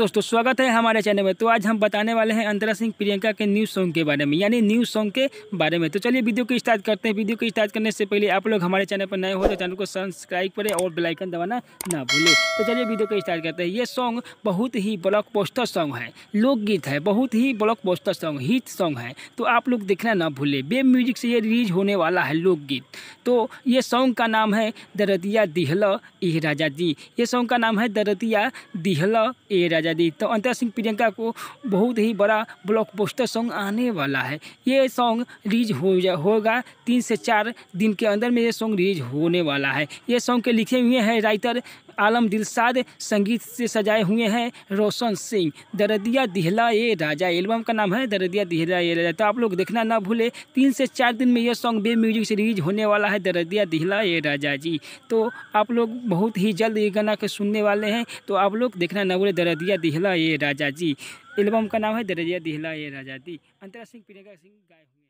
दोस्तों स्वागत है हमारे चैनल में तो आज हम बताने वाले हैं अंतरा सिंह प्रियंका के न्यू सॉन्ग के बारे में यानी न्यू सॉन्ग के बारे में तो चलिए वीडियो को स्टार्ट करते हैं वीडियो को स्टार्ट करने से पहले आप लोग हमारे चैनल पर नए हो तो चैनल को सब्सक्राइब करें और बेलाइकन दबाना ना भूलें तो चलिए वीडियो को स्टार्ट करते हैं ये सॉन्ग बहुत ही ब्लॉक पोस्टर सॉन्ग है लोकगीत है बहुत ही blockbuster song hit song है तो आप लोग देखना ना भूलें बेब म्यूजिक से ये रिलीज होने वाला है लोकगीत तो ये सॉन्ग का नाम है दरदिया दिहल ए राजा जी ये सॉन्ग का नाम है दरदिया दिहल ए राजा आज़ादी तो अंतर सिंह प्रियंका को बहुत ही बड़ा ब्लॉकबस्टर सॉन्ग आने वाला है ये सॉन्ग रिलीज हो होगा तीन से चार दिन के अंदर में ये सॉन्ग रिलीज होने वाला है ये सॉन्ग के लिखे हुए हैं राइटर आलम दिलसाद संगीत से सजाए हुए हैं रोशन सिंह दरदिया दिहला ए राजा एल्बम का नाम है दरदिया दिहला ए राजा तो आप लोग देखना ना भूले तीन से चार दिन में यह सॉन्ग बे म्यूजिक से रिलीज होने वाला है दरदिया दिहला ए राजा जी तो आप लोग बहुत ही जल्द ये गाना के सुनने वाले हैं तो आप लोग देखना ना भूले दरदिया दिहला ए राजा जी एल्बम का नाम है दरदिया दिहला ए राजा जी अंतरा सिंह प्रियंका सिंह गाय हुए